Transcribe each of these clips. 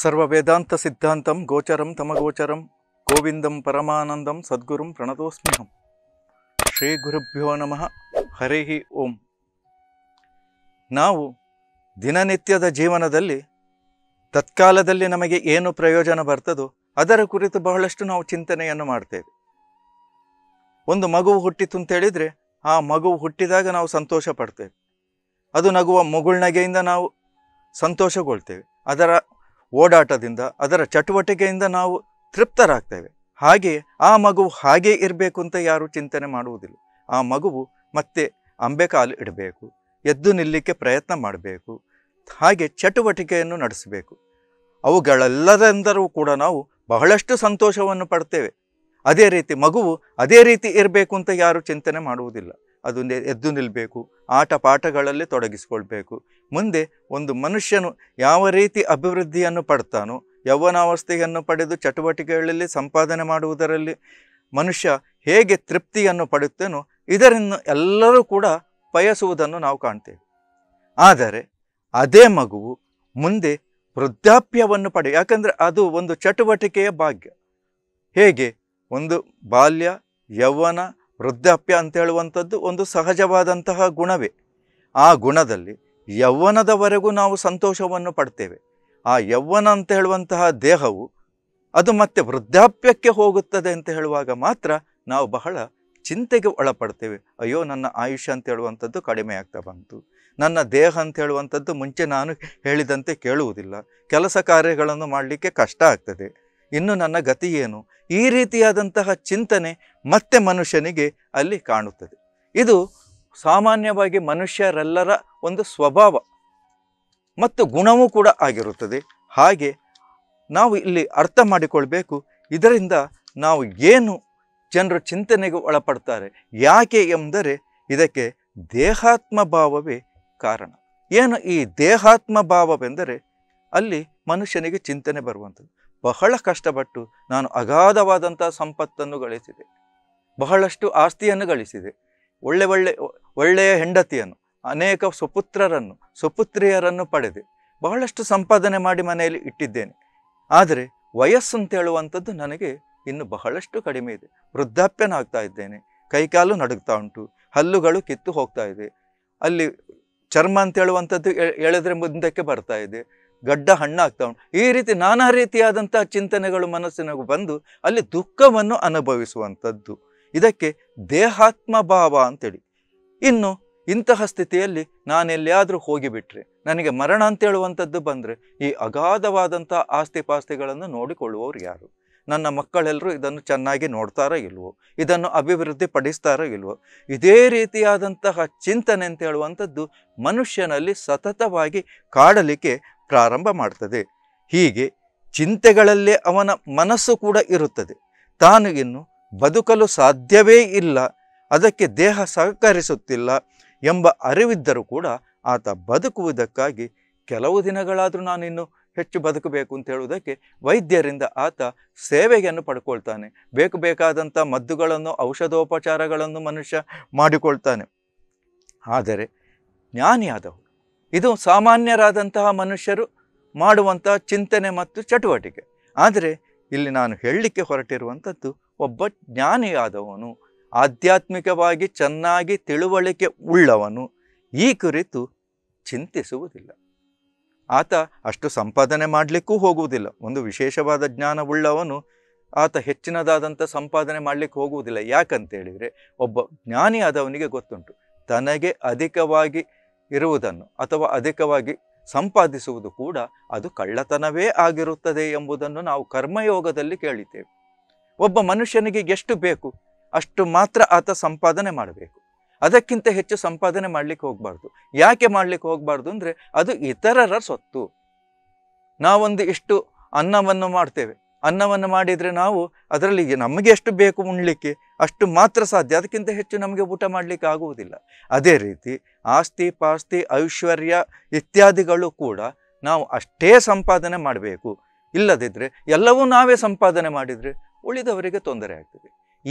ಸರ್ವ ವೇದಾಂತ ಸಿದ್ಧಾಂತಂ ಗೋಚರಂ ತಮಗೋಚರಂ ಗೋವಿಂದಂ ಪರಮಾನಂದಂ ಸದ್ಗುರುಂ ಪ್ರಣತೋಸ್ಮ್ಯಹಂ ಶ್ರೀ ಗುರುಭ್ಯೋ ನಮಃ ಹರಿ ಓಂ ನಾವು ದಿನನಿತ್ಯದ ಜೀವನದಲ್ಲಿ ತತ್ಕಾಲದಲ್ಲಿ ನಮಗೆ ಏನು ಪ್ರಯೋಜನ ಬರ್ತದೋ ಅದರ ಕುರಿತು ಬಹಳಷ್ಟು ನಾವು ಚಿಂತನೆಯನ್ನು ಮಾಡ್ತೇವೆ ಒಂದು ಮಗು ಹುಟ್ಟಿತು ಅಂತೇಳಿದರೆ ಆ ಮಗು ಹುಟ್ಟಿದಾಗ ನಾವು ಸಂತೋಷ ಪಡ್ತೇವೆ ಅದು ನಗುವ ಮಗುಳ್ನಗೆಯಿಂದ ನಾವು ಸಂತೋಷಗೊಳ್ತೇವೆ ಅದರ ಓಡಾಟದಿಂದ ಅದರ ಚಟುವಟಿಕೆಯಿಂದ ನಾವು ತೃಪ್ತರಾಗ್ತೇವೆ ಹಾಗೆ ಆ ಮಗು ಹಾಗೇ ಇರಬೇಕು ಅಂತ ಯಾರೂ ಚಿಂತನೆ ಮಾಡುವುದಿಲ್ಲ ಆ ಮಗುವು ಮತ್ತೆ ಅಂಬೆ ಕಾಲು ಇಡಬೇಕು ಎದ್ದು ನಿಲ್ಲಕ್ಕೆ ಪ್ರಯತ್ನ ಮಾಡಬೇಕು ಹಾಗೆ ಚಟುವಟಿಕೆಯನ್ನು ನಡೆಸಬೇಕು ಅವುಗಳೆಲ್ಲದೆಂದರೂ ಕೂಡ ನಾವು ಬಹಳಷ್ಟು ಸಂತೋಷವನ್ನು ಪಡ್ತೇವೆ ಅದೇ ರೀತಿ ಮಗುವು ಅದೇ ರೀತಿ ಇರಬೇಕು ಅಂತ ಯಾರೂ ಚಿಂತನೆ ಮಾಡುವುದಿಲ್ಲ ಅದು ಎದ್ದು ನಿಲ್ಲಬೇಕು ಆಟ ಪಾಠಗಳಲ್ಲೇ ತೊಡಗಿಸಿಕೊಳ್ಬೇಕು ಮುಂದೆ ಒಂದು ಮನುಷ್ಯನು ಯಾವ ರೀತಿ ಅಭಿವೃದ್ಧಿಯನ್ನು ಪಡ್ತಾನೋ ಯೌವನಾವಸ್ಥೆಯನ್ನು ಪಡೆದು ಚಟುವಟಿಕೆಗಳಲ್ಲಿ ಸಂಪಾದನೆ ಮಾಡುವುದರಲ್ಲಿ ಮನುಷ್ಯ ಹೇಗೆ ತೃಪ್ತಿಯನ್ನು ಪಡುತ್ತೇನೋ ಇದರಿಂದ ಎಲ್ಲರೂ ಕೂಡ ಬಯಸುವುದನ್ನು ನಾವು ಕಾಣ್ತೇವೆ ಆದರೆ ಅದೇ ಮಗುವು ಮುಂದೆ ವೃದ್ಧಾಪ್ಯವನ್ನು ಪಡೆ ಯಾಕಂದರೆ ಅದು ಒಂದು ಚಟುವಟಿಕೆಯ ಭಾಗ್ಯ ಹೇಗೆ ಒಂದು ಬಾಲ್ಯ ಯೌವನ ವೃದ್ಧಾಪ್ಯ ಅಂತ ಹೇಳುವಂಥದ್ದು ಒಂದು ಸಹಜವಾದಂತಹ ಗುಣವೇ ಆ ಗುಣದಲ್ಲಿ ಯೌವನದವರೆಗೂ ನಾವು ಸಂತೋಷವನ್ನು ಪಡ್ತೇವೆ ಆ ಯೌವನ ಅಂತ ಹೇಳುವಂತಹ ದೇಹವು ಅದು ಮತ್ತೆ ವೃದ್ಧಾಪ್ಯಕ್ಕೆ ಹೋಗುತ್ತದೆ ಅಂತ ಹೇಳುವಾಗ ಮಾತ್ರ ನಾವು ಬಹಳ ಚಿಂತೆಗೆ ಒಳಪಡ್ತೇವೆ ಅಯ್ಯೋ ನನ್ನ ಆಯುಷ್ಯ ಅಂತ ಹೇಳುವಂಥದ್ದು ಕಡಿಮೆ ಆಗ್ತಾ ಬಂತು ನನ್ನ ದೇಹ ಅಂತ ಹೇಳುವಂಥದ್ದು ಮುಂಚೆ ನಾನು ಹೇಳಿದಂತೆ ಕೇಳುವುದಿಲ್ಲ ಕೆಲಸ ಕಾರ್ಯಗಳನ್ನು ಮಾಡಲಿಕ್ಕೆ ಕಷ್ಟ ಆಗ್ತದೆ ಇನ್ನು ನನ್ನ ಗತಿ ಏನು ಈ ರೀತಿಯಾದಂತಹ ಚಿಂತನೆ ಮತ್ತೆ ಮನುಷ್ಯನಿಗೆ ಅಲ್ಲಿ ಕಾಣುತ್ತದೆ ಇದು ಸಾಮಾನ್ಯವಾಗಿ ಮನುಷ್ಯರೆಲ್ಲರ ಒಂದು ಸ್ವಭಾವ ಮತ್ತು ಗುಣವೂ ಕೂಡ ಆಗಿರುತ್ತದೆ ಹಾಗೆ ನಾವು ಇಲ್ಲಿ ಅರ್ಥ ಮಾಡಿಕೊಳ್ಬೇಕು ಇದರಿಂದ ನಾವು ಏನು ಜನರು ಚಿಂತನೆಗೆ ಒಳಪಡ್ತಾರೆ ಯಾಕೆ ಎಂದರೆ ಇದಕ್ಕೆ ದೇಹಾತ್ಮ ಭಾವವೇ ಕಾರಣ ಏನು ಈ ದೇಹಾತ್ಮ ಭಾವವೆಂದರೆ ಅಲ್ಲಿ ಮನುಷ್ಯನಿಗೆ ಚಿಂತನೆ ಬರುವಂಥದ್ದು ಬಹಳ ಕಷ್ಟಪಟ್ಟು ನಾನು ಅಗಾಧವಾದಂಥ ಸಂಪತ್ತನ್ನು ಗಳಿಸಿದೆ ಬಹಳಷ್ಟು ಆಸ್ತಿಯನ್ನು ಗಳಿಸಿದೆ ಒಳ್ಳೆ ಒಳ್ಳೆ ಒಳ್ಳೆಯ ಹೆಂಡತಿಯನ್ನು ಅನೇಕ ಸುಪುತ್ರರನ್ನು ಸುಪುತ್ರಿಯರನ್ನು ಪಡೆದೆ ಬಹಳಷ್ಟು ಸಂಪಾದನೆ ಮಾಡಿ ಮನೆಯಲ್ಲಿ ಇಟ್ಟಿದ್ದೇನೆ ಆದರೆ ವಯಸ್ಸು ಹೇಳುವಂಥದ್ದು ನನಗೆ ಇನ್ನು ಬಹಳಷ್ಟು ಕಡಿಮೆ ಇದೆ ವೃದ್ಧಾಪ್ಯನಾಗ್ತಾ ಇದ್ದೇನೆ ಕೈಕಾಲು ನಡುಗ್ತಾ ಉಂಟು ಹಲ್ಲುಗಳು ಕಿತ್ತು ಹೋಗ್ತಾ ಇದೆ ಅಲ್ಲಿ ಚರ್ಮ ಅಂತ ಹೇಳುವಂಥದ್ದು ಎಳೆದ್ರೆ ಮುಂದಕ್ಕೆ ಬರ್ತಾ ಇದೆ ಗಡ್ಡ ಹಣ್ಣಾಗ್ತಾ ಉಂಟು ಈ ರೀತಿ ನಾನಾ ರೀತಿಯಾದಂತಹ ಚಿಂತನೆಗಳು ಮನಸ್ಸಿನಾಗ ಬಂದು ಅಲ್ಲಿ ದುಃಖವನ್ನು ಅನುಭವಿಸುವಂಥದ್ದು ಇದಕ್ಕೆ ದೇಹಾತ್ಮ ಭಾವ ಅಂತೇಳಿ ಇನ್ನು ಇಂತಹ ಸ್ಥಿತಿಯಲ್ಲಿ ನಾನೆಲ್ಲಿಯಾದರೂ ಹೋಗಿಬಿಟ್ರೆ ನನಗೆ ಮರಣ ಅಂತೇಳುವಂಥದ್ದು ಬಂದರೆ ಈ ಅಗಾಧವಾದಂಥ ಆಸ್ತಿ ಪಾಸ್ತಿಗಳನ್ನು ನೋಡಿಕೊಳ್ಳುವವರು ಯಾರು ನನ್ನ ಮಕ್ಕಳೆಲ್ಲರೂ ಇದನ್ನು ಚೆನ್ನಾಗಿ ನೋಡ್ತಾರೋ ಇಲ್ವೋ ಇದನ್ನು ಅಭಿವೃದ್ಧಿ ಪಡಿಸ್ತಾರೋ ಇಲ್ವೋ ಇದೇ ರೀತಿಯಾದಂತಹ ಚಿಂತನೆ ಅಂತ ಹೇಳುವಂಥದ್ದು ಮನುಷ್ಯನಲ್ಲಿ ಸತತವಾಗಿ ಕಾಡಲಿಕ್ಕೆ ಪ್ರಾರಂಭ ಮಾಡ್ತದೆ ಹೀಗೆ ಚಿಂತೆಗಳಲ್ಲೇ ಅವನ ಮನಸ್ಸು ಕೂಡ ಇರುತ್ತದೆ ತಾನು ಇನ್ನು ಬದುಕಲು ಸಾಧ್ಯವೇ ಇಲ್ಲ ಅದಕ್ಕೆ ದೇಹ ಸಹಕರಿಸುತ್ತಿಲ್ಲ ಎಂಬ ಅರಿವಿದ್ದರೂ ಕೂಡ ಆತ ಬದುಕುವುದಕ್ಕಾಗಿ ಕೆಲವು ದಿನಗಳಾದರೂ ನಾನಿನ್ನು ಹೆಚ್ಚು ಬದುಕಬೇಕು ಅಂತ ಹೇಳುವುದಕ್ಕೆ ವೈದ್ಯರಿಂದ ಆತ ಸೇವೆಯನ್ನು ಪಡ್ಕೊಳ್ತಾನೆ ಬೇಕು ಬೇಕಾದಂಥ ಮದ್ದುಗಳನ್ನು ಔಷಧೋಪಚಾರಗಳನ್ನು ಮನುಷ್ಯ ಮಾಡಿಕೊಳ್ತಾನೆ ಆದರೆ ಜ್ಞಾನಿಯಾದವು ಇದು ಸಾಮಾನ್ಯರಾದಂತಹ ಮನುಷ್ಯರು ಮಾಡುವಂತಹ ಚಿಂತನೆ ಮತ್ತು ಚಟುವಟಿಕೆ ಆದರೆ ಇಲ್ಲಿ ನಾನು ಹೇಳಲಿಕ್ಕೆ ಹೊರಟಿರುವಂಥದ್ದು ಒಬ್ಬ ಜ್ಞಾನಿಯಾದವನು ಆಧ್ಯಾತ್ಮಿಕವಾಗಿ ಚೆನ್ನಾಗಿ ತಿಳುವಳಿಕೆ ಉಳ್ಳವನು ಈ ಕುರಿತು ಚಿಂತಿಸುವುದಿಲ್ಲ ಆತ ಅಷ್ಟು ಸಂಪಾದನೆ ಮಾಡಲಿಕ್ಕೂ ಹೋಗುವುದಿಲ್ಲ ಒಂದು ವಿಶೇಷವಾದ ಜ್ಞಾನವುಳ್ಳವನು ಆತ ಹೆಚ್ಚಿನದಾದಂಥ ಸಂಪಾದನೆ ಮಾಡಲಿಕ್ಕೆ ಹೋಗುವುದಿಲ್ಲ ಯಾಕಂತೇಳಿದರೆ ಒಬ್ಬ ಜ್ಞಾನಿಯಾದವನಿಗೆ ಗೊತ್ತುಂಟು ತನಗೆ ಅಧಿಕವಾಗಿ ಇರುವುದನ್ನು ಅಥವಾ ಅಧಿಕವಾಗಿ ಸಂಪಾದಿಸುವುದು ಕೂಡ ಅದು ಕಳ್ಳತನವೇ ಆಗಿರುತ್ತದೆ ಎಂಬುದನ್ನು ನಾವು ಕರ್ಮಯೋಗದಲ್ಲಿ ಕೇಳಿದ್ದೇವೆ ಒಬ್ಬ ಮನುಷ್ಯನಿಗೆ ಎಷ್ಟು ಬೇಕು ಅಷ್ಟು ಮಾತ್ರ ಆತ ಸಂಪಾದನೆ ಮಾಡಬೇಕು ಅದಕ್ಕಿಂತ ಹೆಚ್ಚು ಸಂಪಾದನೆ ಮಾಡಲಿಕ್ಕೆ ಹೋಗಬಾರ್ದು ಯಾಕೆ ಮಾಡಲಿಕ್ಕೆ ಹೋಗಬಾರ್ದು ಅಂದರೆ ಅದು ಇತರರ ಸೊತ್ತು ನಾವೊಂದು ಇಷ್ಟು ಅನ್ನವನ್ನು ಮಾಡ್ತೇವೆ ಅನ್ನವನ್ನು ಮಾಡಿದರೆ ನಾವು ಅದರಲ್ಲಿ ನಮಗೆ ಎಷ್ಟು ಬೇಕು ಉಣ್ಲಿಕ್ಕೆ ಅಷ್ಟು ಮಾತ್ರ ಸಾಧ್ಯ ಅದಕ್ಕಿಂತ ಹೆಚ್ಚು ನಮಗೆ ಊಟ ಮಾಡಲಿಕ್ಕೆ ಆಗುವುದಿಲ್ಲ ಅದೇ ರೀತಿ ಆಸ್ತಿ ಪಾಸ್ತಿ ಐಶ್ವರ್ಯ ಇತ್ಯಾದಿಗಳು ಕೂಡ ನಾವು ಅಷ್ಟೇ ಸಂಪಾದನೆ ಮಾಡಬೇಕು ಇಲ್ಲದಿದ್ದರೆ ಎಲ್ಲವೂ ನಾವೇ ಸಂಪಾದನೆ ಮಾಡಿದರೆ ಉಳಿದವರಿಗೆ ತೊಂದರೆ ಆಗ್ತದೆ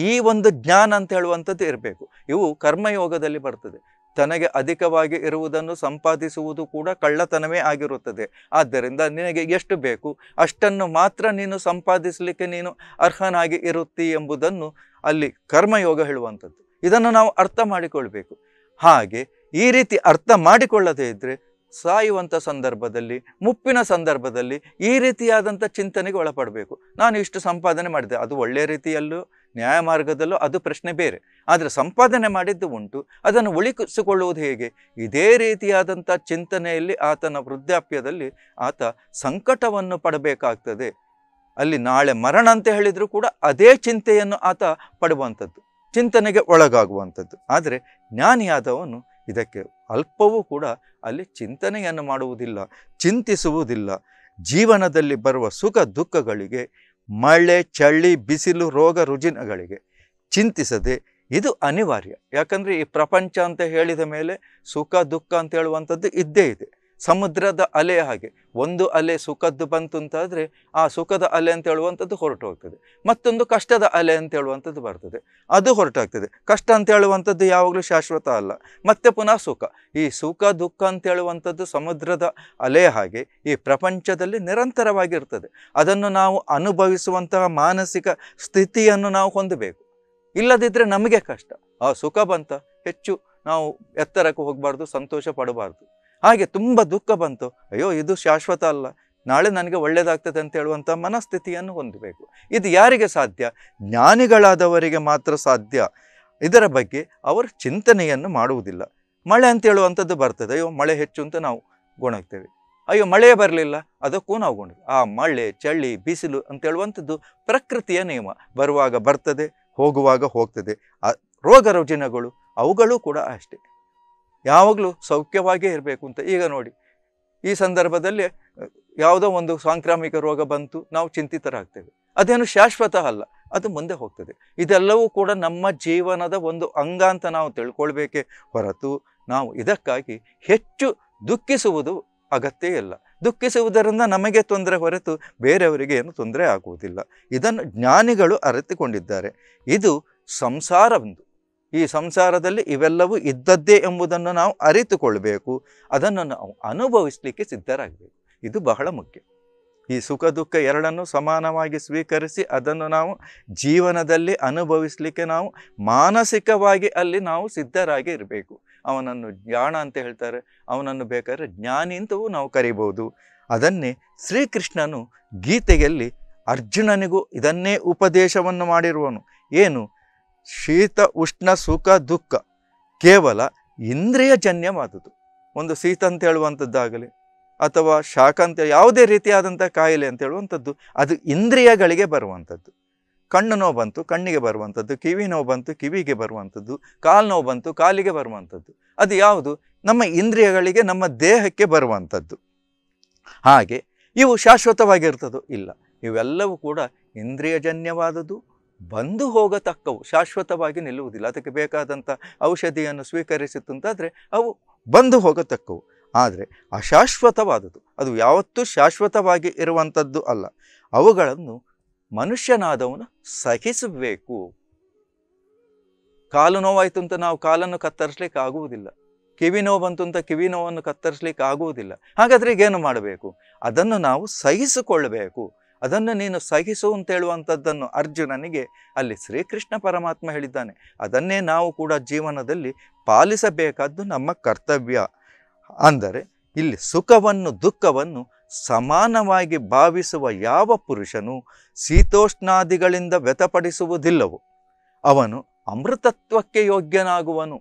ಈ ಒಂದು ಜ್ಞಾನ ಅಂತ ಹೇಳುವಂಥದ್ದು ಇರಬೇಕು ಇವು ಕರ್ಮಯೋಗದಲ್ಲಿ ಬರ್ತದೆ ತನಗೆ ಅಧಿಕವಾಗಿ ಇರುವುದನ್ನು ಸಂಪಾದಿಸುವುದು ಕೂಡ ಕಳ್ಳತನವೇ ಆಗಿರುತ್ತದೆ ಆದ್ದರಿಂದ ನಿನಗೆ ಎಷ್ಟು ಬೇಕು ಅಷ್ಟನ್ನು ಮಾತ್ರ ನೀನು ಸಂಪಾದಿಸಲಿಕ್ಕೆ ನೀನು ಅರ್ಹನಾಗಿ ಇರುತ್ತಿ ಎಂಬುದನ್ನು ಅಲ್ಲಿ ಕರ್ಮಯೋಗ ಹೇಳುವಂಥದ್ದು ಇದನ್ನು ನಾವು ಅರ್ಥ ಮಾಡಿಕೊಳ್ಬೇಕು ಹಾಗೆ ಈ ರೀತಿ ಅರ್ಥ ಮಾಡಿಕೊಳ್ಳದೇ ಇದ್ದರೆ ಸಾಯುವಂಥ ಸಂದರ್ಭದಲ್ಲಿ ಮುಪ್ಪಿನ ಸಂದರ್ಭದಲ್ಲಿ ಈ ರೀತಿಯಾದಂಥ ಚಿಂತನೆಗೆ ಒಳಪಡಬೇಕು ನಾನು ಇಷ್ಟು ಸಂಪಾದನೆ ಮಾಡಿದೆ ಅದು ಒಳ್ಳೆಯ ರೀತಿಯಲ್ಲೂ ನ್ಯಾಯ ಮಾರ್ಗದಲ್ಲೂ ಅದು ಪ್ರಶ್ನೆ ಬೇರೆ ಆದರೆ ಸಂಪಾದನೆ ಮಾಡಿದ್ದು ಉಂಟು ಅದನ್ನು ಉಳಿಸಿಕೊಳ್ಳುವುದು ಹೇಗೆ ಇದೇ ರೀತಿಯಾದಂಥ ಚಿಂತನೆಯಲ್ಲಿ ಆತನ ವೃದ್ಧಾಪ್ಯದಲ್ಲಿ ಆತ ಸಂಕಟವನ್ನು ಪಡಬೇಕಾಗ್ತದೆ ಅಲ್ಲಿ ನಾಳೆ ಮರಣ ಅಂತ ಹೇಳಿದರೂ ಕೂಡ ಅದೇ ಚಿಂತೆಯನ್ನು ಆತ ಪಡುವಂಥದ್ದು ಚಿಂತನೆಗೆ ಒಳಗಾಗುವಂಥದ್ದು ಆದರೆ ಜ್ಞಾನಿಯಾದವನು ಇದಕ್ಕೆ ಅಲ್ಪವೂ ಕೂಡ ಅಲ್ಲಿ ಚಿಂತನೆಯನ್ನು ಮಾಡುವುದಿಲ್ಲ ಚಿಂತಿಸುವುದಿಲ್ಲ ಜೀವನದಲ್ಲಿ ಬರುವ ಸುಖ ದುಃಖಗಳಿಗೆ ಮಳೆ ಚಳಿ ಬಿಸಿಲು ರೋಗ ರುಜಿನಗಳಿಗೆ ಚಿಂತಿಸದೆ ಇದು ಅನಿವಾರ್ಯ ಯಾಕಂದರೆ ಈ ಪ್ರಪಂಚ ಅಂತ ಹೇಳಿದ ಮೇಲೆ ಸುಖ ದುಃಖ ಅಂತ ಹೇಳುವಂಥದ್ದು ಇದ್ದೇ ಇದೆ ಸಮುದ್ರದ ಅಲೆ ಹಾಗೆ ಒಂದು ಅಲೆ ಸುಖದ್ದು ಬಂತು ಅಂತಾದರೆ ಆ ಸುಖದ ಅಲೆ ಅಂತ ಹೇಳುವಂಥದ್ದು ಹೊರಟು ಹೋಗ್ತದೆ ಮತ್ತೊಂದು ಕಷ್ಟದ ಅಲೆ ಅಂತ ಹೇಳುವಂಥದ್ದು ಬರ್ತದೆ ಅದು ಹೊರಟಾಗ್ತದೆ ಕಷ್ಟ ಅಂತ ಹೇಳುವಂಥದ್ದು ಯಾವಾಗಲೂ ಶಾಶ್ವತ ಅಲ್ಲ ಮತ್ತೆ ಪುನಃ ಸುಖ ಈ ಸುಖ ದುಃಖ ಅಂತ ಹೇಳುವಂಥದ್ದು ಸಮುದ್ರದ ಅಲೆ ಹಾಗೆ ಈ ಪ್ರಪಂಚದಲ್ಲಿ ನಿರಂತರವಾಗಿರ್ತದೆ ಅದನ್ನು ನಾವು ಅನುಭವಿಸುವಂತಹ ಮಾನಸಿಕ ಸ್ಥಿತಿಯನ್ನು ನಾವು ಹೊಂದಬೇಕು ಇಲ್ಲದಿದ್ದರೆ ನಮಗೆ ಕಷ್ಟ ಆ ಸುಖ ಬಂತ ಹೆಚ್ಚು ನಾವು ಎತ್ತರಕ್ಕೆ ಹೋಗಬಾರ್ದು ಸಂತೋಷ ಪಡಬಾರ್ದು ಹಾಗೆ ತುಂಬ ದುಃಖ ಬಂತು ಅಯ್ಯೋ ಇದು ಶಾಶ್ವತ ಅಲ್ಲ ನಾಳೆ ನನಗೆ ಒಳ್ಳೆಯದಾಗ್ತದೆ ಅಂತ ಹೇಳುವಂಥ ಮನಸ್ಥಿತಿಯನ್ನು ಹೊಂದಬೇಕು ಇದು ಯಾರಿಗೆ ಸಾಧ್ಯ ಜ್ಞಾನಿಗಳಾದವರಿಗೆ ಮಾತ್ರ ಸಾಧ್ಯ ಇದರ ಬಗ್ಗೆ ಅವರು ಚಿಂತನೆಯನ್ನು ಮಾಡುವುದಿಲ್ಲ ಮಳೆ ಅಂತ ಹೇಳುವಂಥದ್ದು ಬರ್ತದೆ ಅಯ್ಯೋ ಮಳೆ ಹೆಚ್ಚು ಅಂತ ನಾವು ಗುಣಗ್ತೇವೆ ಅಯ್ಯೋ ಮಳೆ ಬರಲಿಲ್ಲ ಅದಕ್ಕೂ ನಾವು ಗುಣ ಆ ಮಳೆ ಚಳಿ ಬಿಸಿಲು ಅಂತ ಹೇಳುವಂಥದ್ದು ಪ್ರಕೃತಿಯ ನಿಯಮ ಬರುವಾಗ ಬರ್ತದೆ ಹೋಗುವಾಗ ಹೋಗ್ತದೆ ಆ ರೋಗ ರುಜಿನಗಳು ಅವುಗಳು ಕೂಡ ಅಷ್ಟೇ ಯಾವಾಗಲೂ ಸೌಖ್ಯವಾಗಿಯೇ ಇರಬೇಕು ಅಂತ ಈಗ ನೋಡಿ ಈ ಸಂದರ್ಭದಲ್ಲಿ ಯಾವುದೋ ಒಂದು ಸಾಂಕ್ರಾಮಿಕ ರೋಗ ಬಂತು ನಾವು ಚಿಂತಿತರಾಗ್ತೇವೆ ಅದೇನು ಶಾಶ್ವತ ಅಲ್ಲ ಅದು ಮುಂದೆ ಹೋಗ್ತದೆ ಇದೆಲ್ಲವೂ ಕೂಡ ನಮ್ಮ ಜೀವನದ ಒಂದು ಅಂಗ ಅಂತ ನಾವು ತಿಳ್ಕೊಳ್ಬೇಕೇ ಹೊರತು ನಾವು ಇದಕ್ಕಾಗಿ ಹೆಚ್ಚು ದುಃಖಿಸುವುದು ಅಗತ್ಯ ಇಲ್ಲ ದುಃಖಿಸುವುದರಿಂದ ನಮಗೆ ತೊಂದರೆ ಹೊರತು ಬೇರೆಯವರಿಗೆ ಏನು ತೊಂದರೆ ಆಗುವುದಿಲ್ಲ ಇದನ್ನು ಜ್ಞಾನಿಗಳು ಅರಿತುಕೊಂಡಿದ್ದಾರೆ ಇದು ಸಂಸಾರವೆಂದು ಈ ಸಂಸಾರದಲ್ಲಿ ಇವೆಲ್ಲವೂ ಇದ್ದದ್ದೇ ಎಂಬುದನ್ನು ನಾವು ಅರಿತುಕೊಳ್ಬೇಕು ಅದನ್ನು ನಾವು ಅನುಭವಿಸಲಿಕ್ಕೆ ಸಿದ್ಧರಾಗಬೇಕು ಇದು ಬಹಳ ಮುಖ್ಯ ಈ ಸುಖ ದುಃಖ ಎರಡನ್ನೂ ಸಮಾನವಾಗಿ ಸ್ವೀಕರಿಸಿ ಅದನ್ನು ನಾವು ಜೀವನದಲ್ಲಿ ಅನುಭವಿಸಲಿಕ್ಕೆ ನಾವು ಮಾನಸಿಕವಾಗಿ ಅಲ್ಲಿ ನಾವು ಸಿದ್ಧರಾಗಿ ಇರಬೇಕು ಅವನನ್ನು ಜ್ಞಾನ ಅಂತ ಹೇಳ್ತಾರೆ ಅವನನ್ನು ಬೇಕಾದ್ರೆ ಜ್ಞಾನಿ ಅಂತವೂ ನಾವು ಕರಿಬೋದು ಅದನ್ನೇ ಶ್ರೀಕೃಷ್ಣನು ಗೀತೆಯಲ್ಲಿ ಅರ್ಜುನನಿಗೂ ಇದನ್ನೇ ಉಪದೇಶವನ್ನು ಮಾಡಿರುವನು ಏನು ಶೀತ ಉಷ್ಣ ಸುಖ ದುಃಖ ಕೇವಲ ಇಂದ್ರಿಯ ಜನ್ಯವಾದದ್ದು ಒಂದು ಶೀತ ಅಂತ ಹೇಳುವಂಥದ್ದಾಗಲಿ ಅಥವಾ ಶಾಖ ಅಂತ ಯಾವುದೇ ರೀತಿಯಾದಂಥ ಕಾಯಿಲೆ ಅಂತ ಹೇಳುವಂಥದ್ದು ಅದು ಇಂದ್ರಿಯಗಳಿಗೆ ಬರುವಂಥದ್ದು ಕಣ್ಣು ನೋವು ಬಂತು ಕಣ್ಣಿಗೆ ಬರುವಂಥದ್ದು ಕಿವಿ ನೋವು ಬಂತು ಕಿವಿಗೆ ಬರುವಂಥದ್ದು ಕಾಲು ನೋವು ಬಂತು ಕಾಲಿಗೆ ಬರುವಂಥದ್ದು ಅದು ಯಾವುದು ನಮ್ಮ ಇಂದ್ರಿಯಗಳಿಗೆ ನಮ್ಮ ದೇಹಕ್ಕೆ ಬರುವಂಥದ್ದು ಹಾಗೆ ಇವು ಶಾಶ್ವತವಾಗಿರ್ತದೋ ಇಲ್ಲ ಇವೆಲ್ಲವೂ ಕೂಡ ಇಂದ್ರಿಯಜನ್ಯವಾದದ್ದು ಬಂದು ಹೋಗತಕ್ಕವು ಶಾಶ್ವತವಾಗಿ ನಿಲ್ಲುವುದಿಲ್ಲ ಅದಕ್ಕೆ ಬೇಕಾದಂಥ ಔಷಧಿಯನ್ನು ಸ್ವೀಕರಿಸಿತ್ತು ಅಂತಾದರೆ ಅವು ಬಂದು ಹೋಗತಕ್ಕವು ಆದರೆ ಅಶಾಶ್ವತವಾದದ್ದು ಅದು ಯಾವತ್ತೂ ಶಾಶ್ವತವಾಗಿ ಇರುವಂಥದ್ದು ಅಲ್ಲ ಅವುಗಳನ್ನು ಮನುಷ್ಯನಾದವನು ಸಹಿಸಬೇಕು ಕಾಲು ನೋವಾಯಿತು ಅಂತ ನಾವು ಕಾಲನ್ನು ಕತ್ತರಿಸ್ಲಿಕ್ಕೆ ಆಗುವುದಿಲ್ಲ ಕಿವಿ ನೋವು ಬಂತು ಅಂತ ಕಿವಿ ನೋವನ್ನು ಕತ್ತರಿಸ್ಲಿಕ್ಕೆ ಆಗುವುದಿಲ್ಲ ಹಾಗಾದರೆ ಈಗೇನು ಮಾಡಬೇಕು ಅದನ್ನು ನಾವು ಸಹಿಸಿಕೊಳ್ಳಬೇಕು ಅದನ್ನು ನೀನು ಸಹಿಸು ಅಂತ ಅರ್ಜುನನಿಗೆ ಅಲ್ಲಿ ಶ್ರೀಕೃಷ್ಣ ಪರಮಾತ್ಮ ಹೇಳಿದ್ದಾನೆ ಅದನ್ನೇ ನಾವು ಕೂಡ ಜೀವನದಲ್ಲಿ ಪಾಲಿಸಬೇಕಾದ್ದು ನಮ್ಮ ಕರ್ತವ್ಯ ಅಂದರೆ ಇಲ್ಲಿ ಸುಖವನ್ನು ದುಃಖವನ್ನು ಸಮಾನವಾಗಿ ಭಾವಿಸುವ ಯಾವ ಪುರುಷನು ಶೀತೋಷ್ಣಾದಿಗಳಿಂದ ವ್ಯತಪಡಿಸುವುದಿಲ್ಲವೋ ಅವನು ಅಮೃತತ್ವಕ್ಕೆ ಯೋಗ್ಯನಾಗುವನು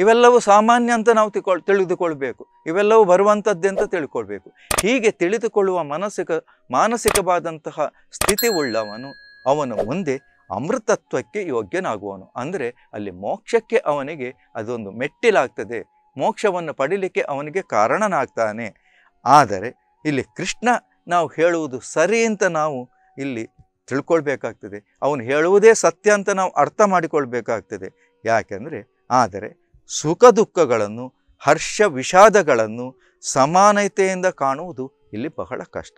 ಇವೆಲ್ಲವೂ ಸಾಮಾನ್ಯ ಅಂತ ನಾವು ತಿಳ್ಕೊಳ್ ತಿಳಿದುಕೊಳ್ಬೇಕು ಇವೆಲ್ಲವೂ ಬರುವಂಥದ್ದೇ ಅಂತ ತಿಳ್ಕೊಳ್ಬೇಕು ಹೀಗೆ ತಿಳಿದುಕೊಳ್ಳುವ ಮಾನಸಿಕ ಮಾನಸಿಕವಾದಂತಹ ಸ್ಥಿತಿ ಉಳ್ಳವನು ಅವನು ಮುಂದೆ ಅಮೃತತ್ವಕ್ಕೆ ಯೋಗ್ಯನಾಗುವನು ಅಂದರೆ ಅಲ್ಲಿ ಮೋಕ್ಷಕ್ಕೆ ಅವನಿಗೆ ಅದೊಂದು ಮೆಟ್ಟಿಲಾಗ್ತದೆ ಮೋಕ್ಷವನ್ನು ಪಡಿಲಿಕ್ಕೆ ಅವನಿಗೆ ಕಾರಣನಾಗ್ತಾನೆ ಆದರೆ ಇಲ್ಲಿ ಕೃಷ್ಣ ನಾವು ಹೇಳುವುದು ಸರಿ ಅಂತ ನಾವು ಇಲ್ಲಿ ತಿಳ್ಕೊಳ್ಬೇಕಾಗ್ತದೆ ಅವನು ಹೇಳುವುದೇ ಸತ್ಯ ಅಂತ ನಾವು ಅರ್ಥ ಮಾಡಿಕೊಳ್ಬೇಕಾಗ್ತದೆ ಯಾಕೆಂದರೆ ಆದರೆ ಸುಖ ದುಃಖಗಳನ್ನು ಹರ್ಷ ವಿಷಾದಗಳನ್ನು ಸಮಾನತೆಯಿಂದ ಕಾಣುವುದು ಇಲ್ಲಿ ಬಹಳ ಕಷ್ಟ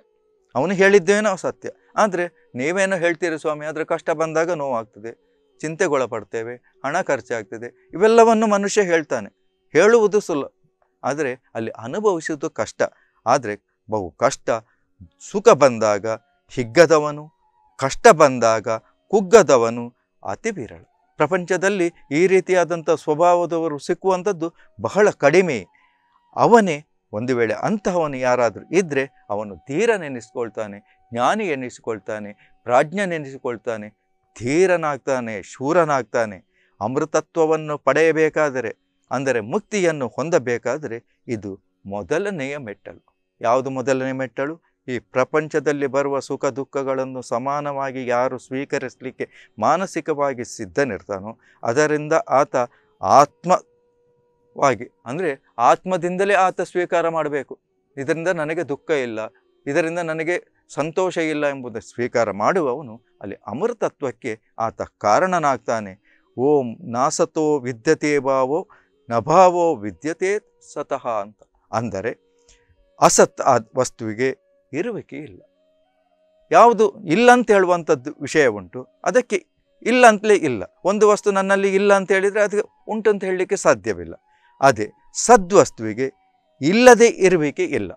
ಅವನು ಹೇಳಿದ್ದೇನೋ ಸತ್ಯ ಆದರೆ ನೀವೇನೋ ಹೇಳ್ತೀರಿ ಸ್ವಾಮಿ ಆದರೆ ಕಷ್ಟ ಬಂದಾಗ ನೋವಾಗ್ತದೆ ಚಿಂತೆಗೊಳಪಡ್ತೇವೆ ಹಣ ಖರ್ಚಾಗ್ತದೆ ಇವೆಲ್ಲವನ್ನು ಮನುಷ್ಯ ಹೇಳ್ತಾನೆ ಹೇಳುವುದು ಸುಲಭ ಆದರೆ ಅಲ್ಲಿ ಅನುಭವಿಸುವುದು ಕಷ್ಟ ಆದರೆ ಬಹು ಕಷ್ಟ ಸುಖ ಬಂದಾಗ ಹಿಗ್ಗದವನು ಕಷ್ಟ ಬಂದಾಗ ಕುಗ್ಗದವನು ಅತಿ ವಿರಳ ಪ್ರಪಂಚದಲ್ಲಿ ಈ ರೀತಿಯಾದಂಥ ಸ್ವಭಾವದವರು ಸಿಕ್ಕುವಂಥದ್ದು ಬಹಳ ಕಡಿಮೆ ಅವನೇ ಒಂದು ವೇಳೆ ಅಂತಹವನು ಯಾರಾದರೂ ಇದ್ದರೆ ಅವನು ಧೀರ ನೆನೆಸ್ಕೊಳ್ತಾನೆ ಜ್ಞಾನಿ ಎನಿಸಿಕೊಳ್ತಾನೆ ಪ್ರಾಜ್ಞ ನೆನೆಸಿಕೊಳ್ತಾನೆ ಧೀರನಾಗ್ತಾನೆ ಶೂರನಾಗ್ತಾನೆ ಅಮೃತತ್ವವನ್ನು ಪಡೆಯಬೇಕಾದರೆ ಅಂದರೆ ಮುಕ್ತಿಯನ್ನು ಹೊಂದಬೇಕಾದರೆ ಇದು ಮೊದಲನೆಯ ಮೆಟ್ಟಲು ಯಾವುದು ಮೊದಲನೇ ಮೆಟ್ಟಳು ಈ ಪ್ರಪಂಚದಲ್ಲಿ ಬರುವ ಸುಖ ದುಃಖಗಳನ್ನು ಸಮಾನವಾಗಿ ಯಾರು ಸ್ವೀಕರಿಸಲಿಕ್ಕೆ ಮಾನಸಿಕವಾಗಿ ಸಿದ್ಧನಿರ್ತಾನೋ ಅದರಿಂದ ಆತ ಆತ್ಮವಾಗಿ ಅಂದರೆ ಆತ್ಮದಿಂದಲೇ ಆತ ಸ್ವೀಕಾರ ಮಾಡಬೇಕು ಇದರಿಂದ ನನಗೆ ದುಃಖ ಇಲ್ಲ ಇದರಿಂದ ನನಗೆ ಸಂತೋಷ ಇಲ್ಲ ಎಂಬುದನ್ನು ಸ್ವೀಕಾರ ಮಾಡುವವನು ಅಲ್ಲಿ ಅಮೃತತ್ವಕ್ಕೆ ಆತ ಕಾರಣನಾಗ್ತಾನೆ ಓಂ ನಾಸತೋ ವಿದ್ಯತೆ ಭಾವೋ ನಭಾವೋ ವಿದ್ಯತೆ ಸತಃ ಅಂತ ಅಂದರೆ ಅಸತ್ ಆ ವಸ್ತುವಿಗೆ ಇರುವಿಕೆ ಇಲ್ಲ ಯಾವುದು ಇಲ್ಲ ಅಂತ ಹೇಳುವಂಥದ್ದು ವಿಷಯ ಉಂಟು ಅದಕ್ಕೆ ಇಲ್ಲ ಅಂತಲೇ ಇಲ್ಲ ಒಂದು ವಸ್ತು ನನ್ನಲ್ಲಿ ಇಲ್ಲ ಅಂತ ಹೇಳಿದರೆ ಅದಕ್ಕೆ ಉಂಟು ಅಂತ ಹೇಳಲಿಕ್ಕೆ ಸಾಧ್ಯವಿಲ್ಲ ಅದೇ ಸದ್ವಸ್ತುವಿಗೆ ಇಲ್ಲದೆ ಇರುವಿಕೆ ಇಲ್ಲ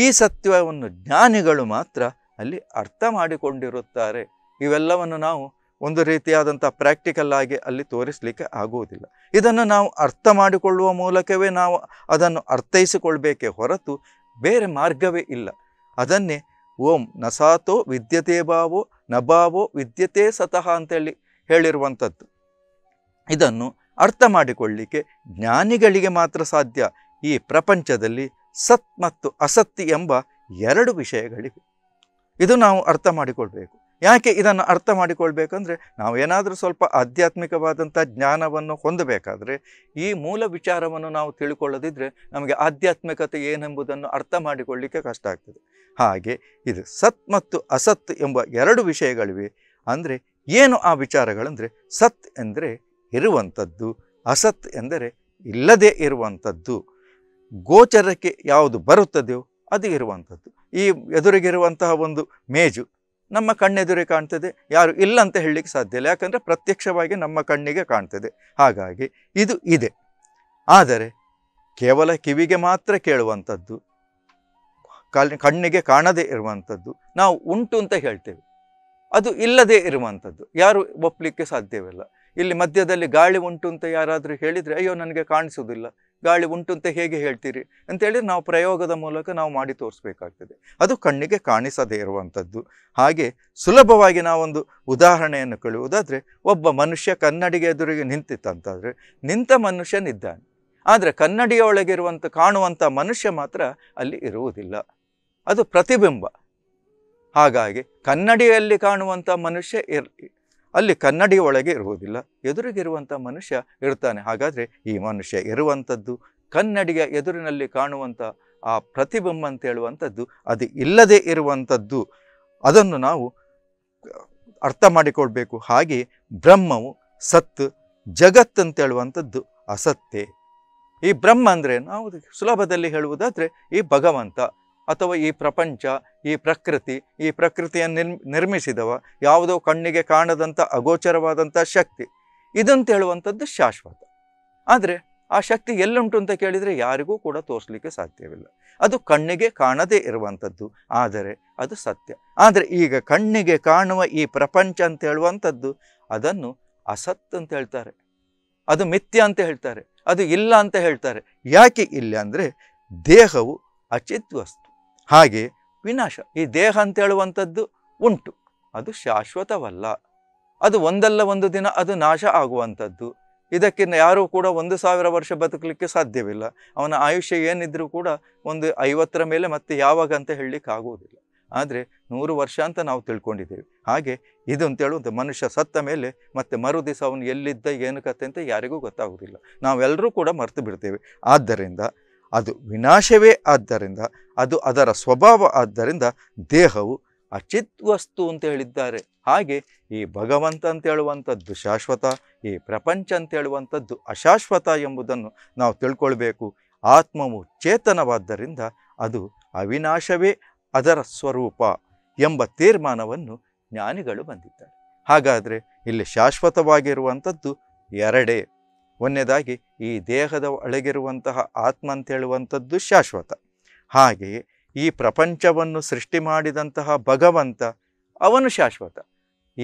ಈ ಸತ್ಯವನ್ನು ಜ್ಞಾನಿಗಳು ಮಾತ್ರ ಅಲ್ಲಿ ಅರ್ಥ ಮಾಡಿಕೊಂಡಿರುತ್ತಾರೆ ಇವೆಲ್ಲವನ್ನು ನಾವು ಒಂದು ರೀತಿಯಾದಂಥ ಪ್ರಾಕ್ಟಿಕಲ್ ಆಗಿ ಅಲ್ಲಿ ತೋರಿಸಲಿಕ್ಕೆ ಆಗುವುದಿಲ್ಲ ಇದನ್ನು ನಾವು ಅರ್ಥ ಮಾಡಿಕೊಳ್ಳುವ ಮೂಲಕವೇ ನಾವು ಅದನ್ನು ಅರ್ಥೈಸಿಕೊಳ್ಬೇಕೇ ಹೊರತು ಬೇರೆ ಮಾರ್ಗವೇ ಇಲ್ಲ ಅದನ್ನೇ ಓಂ ನಸಾತೋ ವಿದ್ಯತೆ ಭಾವೋ ನಭಾವೋ ವಿದ್ಯತೆ ಸತಃ ಅಂತೇಳಿ ಹೇಳಿರುವಂಥದ್ದು ಇದನ್ನು ಅರ್ಥ ಮಾಡಿಕೊಳ್ಳಿಕ್ಕೆ ಜ್ಞಾನಿಗಳಿಗೆ ಮಾತ್ರ ಸಾಧ್ಯ ಈ ಪ್ರಪಂಚದಲ್ಲಿ ಸತ್ ಮತ್ತು ಅಸತ್ತಿ ಎಂಬ ಎರಡು ವಿಷಯಗಳಿವೆ ಇದು ನಾವು ಅರ್ಥ ಮಾಡಿಕೊಳ್ಬೇಕು ಯಾಕೆ ಇದನ್ನು ಅರ್ಥ ಮಾಡಿಕೊಳ್ಬೇಕಂದ್ರೆ ನಾವು ಏನಾದರೂ ಸ್ವಲ್ಪ ಆಧ್ಯಾತ್ಮಿಕವಾದಂಥ ಜ್ಞಾನವನ್ನು ಹೊಂದಬೇಕಾದರೆ ಈ ಮೂಲ ವಿಚಾರವನ್ನು ನಾವು ತಿಳ್ಕೊಳ್ಳೋದಿದ್ರೆ ನಮಗೆ ಆಧ್ಯಾತ್ಮಿಕತೆ ಏನೆಂಬುದನ್ನು ಅರ್ಥ ಮಾಡಿಕೊಳ್ಳಿಕ್ಕೆ ಕಷ್ಟ ಆಗ್ತದೆ ಹಾಗೆ ಇದು ಸತ್ ಮತ್ತು ಅಸತ್ ಎಂಬ ಎರಡು ವಿಷಯಗಳಿವೆ ಅಂದರೆ ಏನು ಆ ವಿಚಾರಗಳಂದರೆ ಸತ್ ಎಂದರೆ ಇರುವಂಥದ್ದು ಅಸತ್ ಎಂದರೆ ಇಲ್ಲದೇ ಇರುವಂಥದ್ದು ಗೋಚರಕ್ಕೆ ಯಾವುದು ಬರುತ್ತದೆಯೋ ಅದು ಇರುವಂಥದ್ದು ಈ ಎದುರಿಗಿರುವಂತಹ ಒಂದು ಮೇಜು ನಮ್ಮ ಕಣ್ಣೆದುರೇ ಕಾಣ್ತದೆ ಯಾರು ಇಲ್ಲ ಅಂತ ಹೇಳಲಿಕ್ಕೆ ಸಾಧ್ಯ ಇಲ್ಲ ಯಾಕಂದರೆ ಪ್ರತ್ಯಕ್ಷವಾಗಿ ನಮ್ಮ ಕಣ್ಣಿಗೆ ಕಾಣ್ತದೆ ಹಾಗಾಗಿ ಇದು ಇದೆ ಆದರೆ ಕೇವಲ ಕಿವಿಗೆ ಮಾತ್ರ ಕೇಳುವಂಥದ್ದು ಕಣ್ಣಿಗೆ ಕಾಣದೇ ಇರುವಂಥದ್ದು ನಾವು ಉಂಟು ಅಂತ ಹೇಳ್ತೇವೆ ಅದು ಇಲ್ಲದೇ ಇರುವಂಥದ್ದು ಯಾರು ಒಪ್ಪಲಿಕ್ಕೆ ಸಾಧ್ಯವಿಲ್ಲ ಇಲ್ಲಿ ಮಧ್ಯದಲ್ಲಿ ಗಾಳಿ ಉಂಟು ಅಂತ ಯಾರಾದರೂ ಹೇಳಿದರೆ ಅಯ್ಯೋ ನನಗೆ ಕಾಣಿಸೋದಿಲ್ಲ ಗಾಳಿ ಉಂಟು ಅಂತ ಹೇಗೆ ಹೇಳ್ತೀರಿ ಅಂತೇಳಿ ನಾವು ಪ್ರಯೋಗದ ಮೂಲಕ ನಾವು ಮಾಡಿ ತೋರಿಸ್ಬೇಕಾಗ್ತದೆ ಅದು ಕಣ್ಣಿಗೆ ಕಾಣಿಸದೇ ಇರುವಂಥದ್ದು ಹಾಗೆ ಸುಲಭವಾಗಿ ನಾವೊಂದು ಉದಾಹರಣೆಯನ್ನು ಕೇಳುವುದಾದರೆ ಒಬ್ಬ ಮನುಷ್ಯ ಕನ್ನಡಿಗೆ ಎದುರಿಗೆ ನಿಂತಿತ್ತಂತಾದರೆ ನಿಂತ ಮನುಷ್ಯನಿದ್ದಾನೆ ಆದರೆ ಕನ್ನಡಿಯೊಳಗಿರುವಂಥ ಕಾಣುವಂಥ ಮನುಷ್ಯ ಮಾತ್ರ ಅಲ್ಲಿ ಇರುವುದಿಲ್ಲ ಅದು ಪ್ರತಿಬಿಂಬ ಹಾಗಾಗಿ ಕನ್ನಡಿಯಲ್ಲಿ ಕಾಣುವಂಥ ಮನುಷ್ಯ ಇರ್ ಅಲ್ಲಿ ಕನ್ನಡಿ ಒಳಗೆ ಇರುವುದಿಲ್ಲ ಎದುರಿಗಿರುವಂಥ ಮನುಷ್ಯ ಇರ್ತಾನೆ ಹಾಗಾದರೆ ಈ ಮನುಷ್ಯ ಇರುವಂಥದ್ದು ಕನ್ನಡಿಯ ಎದುರಿನಲ್ಲಿ ಕಾಣುವಂಥ ಆ ಪ್ರತಿಬಿಂಬ ಅಂತ ಹೇಳುವಂಥದ್ದು ಅದು ಇಲ್ಲದೆ ಇರುವಂಥದ್ದು ಅದನ್ನು ನಾವು ಅರ್ಥ ಮಾಡಿಕೊಳ್ಬೇಕು ಹಾಗೆ ಬ್ರಹ್ಮವು ಸತ್ತು ಜಗತ್ ಅಂತೇಳುವಂಥದ್ದು ಅಸತ್ತೆ ಈ ಬ್ರಹ್ಮ ಅಂದರೆ ನಾವು ಸುಲಭದಲ್ಲಿ ಹೇಳುವುದಾದರೆ ಈ ಭಗವಂತ ಅಥವಾ ಈ ಪ್ರಪಂಚ ಈ ಪ್ರಕೃತಿ ಈ ಪ್ರಕೃತಿಯನ್ನು ನಿರ್ ನಿರ್ಮಿಸಿದವ ಯಾವುದೋ ಕಣ್ಣಿಗೆ ಕಾಣದಂಥ ಅಗೋಚರವಾದಂಥ ಶಕ್ತಿ ಇದಂತ ಹೇಳುವಂಥದ್ದು ಶಾಶ್ವತ ಆದರೆ ಆ ಶಕ್ತಿ ಎಲ್ಲುಂಟು ಅಂತ ಕೇಳಿದರೆ ಯಾರಿಗೂ ಕೂಡ ತೋರಿಸಲಿಕ್ಕೆ ಸಾಧ್ಯವಿಲ್ಲ ಅದು ಕಣ್ಣಿಗೆ ಕಾಣದೇ ಇರುವಂಥದ್ದು ಆದರೆ ಅದು ಸತ್ಯ ಆದರೆ ಈಗ ಕಣ್ಣಿಗೆ ಕಾಣುವ ಈ ಪ್ರಪಂಚ ಅಂತ ಹೇಳುವಂಥದ್ದು ಅದನ್ನು ಅಸತ್ ಅಂತ ಹೇಳ್ತಾರೆ ಅದು ಮಿಥ್ಯ ಅಂತ ಹೇಳ್ತಾರೆ ಅದು ಇಲ್ಲ ಅಂತ ಹೇಳ್ತಾರೆ ಯಾಕೆ ಇಲ್ಲ ಅಂದರೆ ದೇಹವು ಅಚಿತ್ ವಸ್ತು ಹಾಗೆ ವಿನಾಶ ಈ ದೇಹ ಅಂತ ಹೇಳುವಂಥದ್ದು ಉಂಟು ಅದು ಶಾಶ್ವತವಲ್ಲ ಅದು ಒಂದಲ್ಲ ಒಂದು ದಿನ ಅದು ನಾಶ ಆಗುವಂಥದ್ದು ಇದಕ್ಕಿಂತ ಯಾರೂ ಕೂಡ ಒಂದು ಸಾವಿರ ವರ್ಷ ಬದುಕಲಿಕ್ಕೆ ಸಾಧ್ಯವಿಲ್ಲ ಅವನ ಆಯುಷ್ಯ ಏನಿದ್ರೂ ಕೂಡ ಒಂದು ಐವತ್ತರ ಮೇಲೆ ಮತ್ತೆ ಯಾವಾಗ ಅಂತ ಹೇಳಲಿಕ್ಕೆ ಆಗುವುದಿಲ್ಲ ಆದರೆ ನೂರು ವರ್ಷ ಅಂತ ನಾವು ತಿಳ್ಕೊಂಡಿದ್ದೇವೆ ಹಾಗೆ ಇದು ಅಂತ ಮನುಷ್ಯ ಸತ್ತ ಮೇಲೆ ಮತ್ತೆ ಮರು ದಿವಸ ಅವನು ಎಲ್ಲಿದ್ದ ಏನು ಅಂತ ಯಾರಿಗೂ ಗೊತ್ತಾಗುವುದಿಲ್ಲ ನಾವೆಲ್ಲರೂ ಕೂಡ ಮರೆತು ಬಿಡ್ತೇವೆ ಆದ್ದರಿಂದ ಅದು ವಿನಾಶವೇ ಆದ್ದರಿಂದ ಅದು ಅದರ ಸ್ವಭಾವ ಆದ್ದರಿಂದ ದೇಹವು ಅಚಿತ್ ವಸ್ತು ಅಂತ ಹೇಳಿದ್ದಾರೆ ಹಾಗೆ ಈ ಭಗವಂತ ಅಂತ ಹೇಳುವಂಥದ್ದು ಶಾಶ್ವತ ಈ ಪ್ರಪಂಚ ಅಂತ ಹೇಳುವಂಥದ್ದು ಅಶಾಶ್ವತ ಎಂಬುದನ್ನು ನಾವು ತಿಳ್ಕೊಳ್ಬೇಕು ಆತ್ಮವು ಚೇತನವಾದ್ದರಿಂದ ಅದು ಅವಿನಾಶವೇ ಅದರ ಸ್ವರೂಪ ಎಂಬ ತೀರ್ಮಾನವನ್ನು ಜ್ಞಾನಿಗಳು ಬಂದಿದ್ದಾರೆ ಹಾಗಾದರೆ ಇಲ್ಲಿ ಶಾಶ್ವತವಾಗಿರುವಂಥದ್ದು ಎರಡೇ ಒಂದನೇದಾಗಿ ಈ ದೇಹದ ಒಳಗಿರುವಂತಹ ಆತ್ಮ ಅಂತ ಹೇಳುವಂಥದ್ದು ಶಾಶ್ವತ ಹಾಗೆಯೇ ಈ ಪ್ರಪಂಚವನ್ನು ಸೃಷ್ಟಿ ಮಾಡಿದಂತಹ ಭಗವಂತ ಅವನು ಶಾಶ್ವತ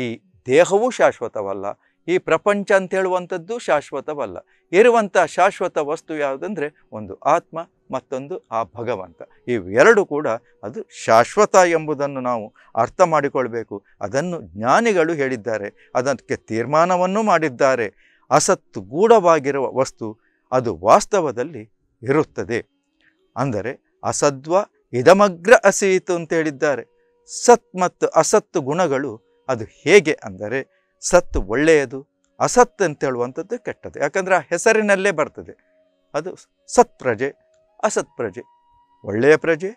ಈ ದೇಹವೂ ಶಾಶ್ವತವಲ್ಲ ಈ ಪ್ರಪಂಚ ಅಂತ ಹೇಳುವಂಥದ್ದು ಶಾಶ್ವತವಲ್ಲ ಇರುವಂಥ ಶಾಶ್ವತ ವಸ್ತು ಯಾವುದಂದರೆ ಒಂದು ಆತ್ಮ ಮತ್ತೊಂದು ಆ ಭಗವಂತ ಇವೆರಡು ಕೂಡ ಅದು ಶಾಶ್ವತ ಎಂಬುದನ್ನು ನಾವು ಅರ್ಥ ಮಾಡಿಕೊಳ್ಬೇಕು ಅದನ್ನು ಜ್ಞಾನಿಗಳು ಹೇಳಿದ್ದಾರೆ ಅದಕ್ಕೆ ತೀರ್ಮಾನವನ್ನು ಮಾಡಿದ್ದಾರೆ ಅಸತ್ತು ಗೂಢವಾಗಿರುವ ವಸ್ತು ಅದು ವಾಸ್ತವದಲ್ಲಿ ಇರುತ್ತದೆ ಅಂದರೆ ಅಸದ್ವ ಇದಮಗ್ರ ಅಸೀತು ಅಂತ ಹೇಳಿದ್ದಾರೆ ಸತ್ ಮತ್ತು ಅಸತ್ತು ಗುಣಗಳು ಅದು ಹೇಗೆ ಅಂದರೆ ಸತ್ತು ಒಳ್ಳೆಯದು ಅಸತ್ ಅಂತ ಹೇಳುವಂಥದ್ದು ಕೆಟ್ಟದ್ದು ಯಾಕಂದರೆ ಆ ಹೆಸರಿನಲ್ಲೇ ಬರ್ತದೆ ಅದು ಸತ್ ಪ್ರಜೆ ಅಸತ್ ಪ್ರಜೆ ಒಳ್ಳೆಯ ಪ್ರಜೆ